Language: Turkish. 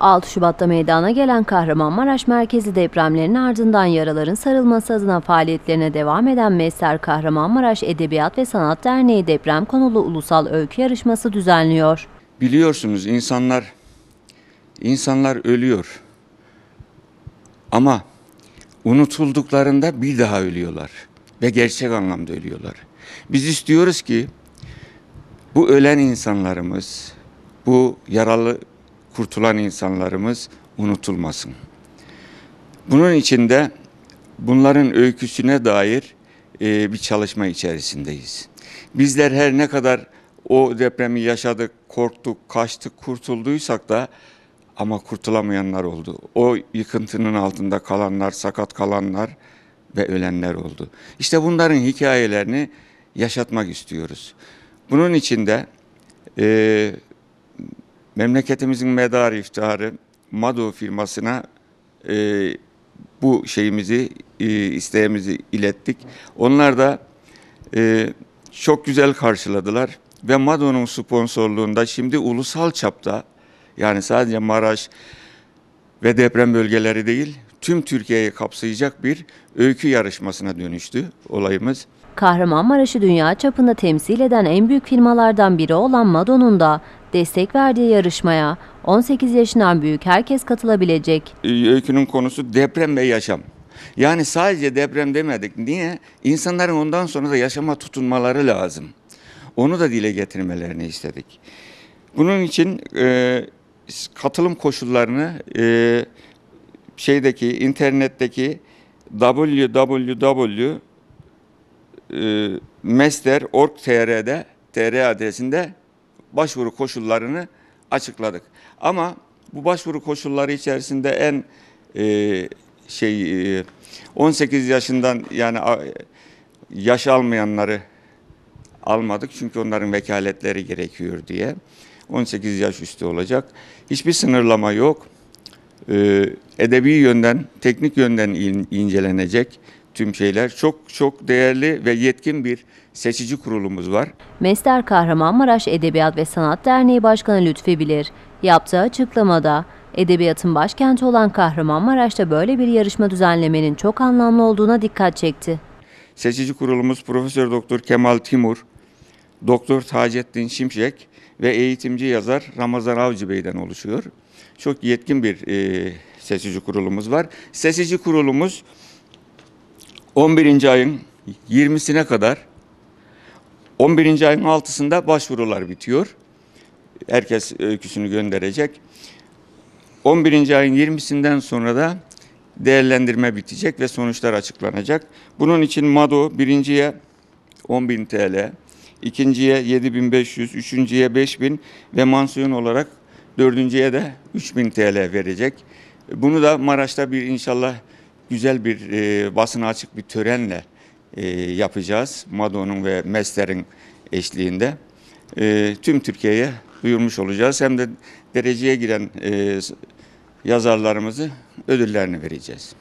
6 Şubat'ta meydana gelen Kahramanmaraş merkezi depremlerin ardından yaraların sarılması adına faaliyetlerine devam eden Mesler Kahramanmaraş Edebiyat ve Sanat Derneği deprem konulu ulusal öykü yarışması düzenliyor. Biliyorsunuz insanlar insanlar ölüyor. Ama unutulduklarında bir daha ölüyorlar ve gerçek anlamda ölüyorlar. Biz istiyoruz ki bu ölen insanlarımız, bu yaralı kurtulan insanlarımız unutulmasın. Bunun için de bunların öyküsüne dair e, bir çalışma içerisindeyiz. Bizler her ne kadar o depremi yaşadık, korktuk, kaçtık, kurtulduysak da ama kurtulamayanlar oldu. O yıkıntının altında kalanlar, sakat kalanlar ve ölenler oldu. İşte bunların hikayelerini yaşatmak istiyoruz. Bunun için de e, memleketimizin medarı iftiharı Madu firmasına e, bu şeyimizi, e, isteğimizi ilettik. Onlar da e, çok güzel karşıladılar ve Mado'nun sponsorluğunda şimdi ulusal çapta yani sadece Maraş ve deprem bölgeleri değil tüm Türkiye'yi kapsayacak bir öykü yarışmasına dönüştü olayımız. Kahramanmaraş'ı dünya çapında temsil eden en büyük firmalardan biri olan Mado'nun da destek verdiği yarışmaya 18 yaşından büyük herkes katılabilecek. Ee, öykünün konusu deprem ve yaşam. Yani sadece deprem demedik. Niye? İnsanların ondan sonra da yaşama tutunmaları lazım. Onu da dile getirmelerini istedik. Bunun için e, katılım koşullarını e, şeydeki internetteki www.mester.org.tr'de e, tr adresinde başvuru koşullarını açıkladık. Ama bu başvuru koşulları içerisinde en e, şey e, 18 yaşından yani yaş almayanları almadık çünkü onların vekaletleri gerekiyor diye. 18 yaş üstü olacak. Hiçbir sınırlama yok. E, edebi yönden, teknik yönden incelenecek tüm şeyler. Çok çok değerli ve yetkin bir seçici kurulumuz var. Mester Kahramanmaraş Edebiyat ve Sanat Derneği Başkanı Lütfi Bilir yaptığı açıklamada edebiyatın başkenti olan Kahramanmaraş'ta böyle bir yarışma düzenlemenin çok anlamlı olduğuna dikkat çekti. Seçici kurulumuz Profesör Doktor Kemal Timur, Doktor Taceddin Şimşek ve eğitimci yazar Ramazan Avcı Bey'den oluşuyor. Çok yetkin bir e, seçici kurulumuz var. Seçici kurulumuz 11. ayın 20'sine kadar 11. ayın 6'sında başvurular bitiyor. Herkes öyküsünü gönderecek. 11. ayın 20'sinden sonra da değerlendirme bitecek ve sonuçlar açıklanacak. Bunun için MADO birinciye 10.000 TL, ikinciye 7.500, üçüncüye 5.000 ve mansiyon olarak dördüncüye de 3.000 TL verecek. Bunu da Maraş'ta bir inşallah güzel bir e, basına açık bir törenle e, yapacağız. Mado'nun ve Mester'in eşliğinde. E, tüm Türkiye'ye duyurmuş olacağız. Hem de dereceye giren e, yazarlarımızı ödüllerini vereceğiz.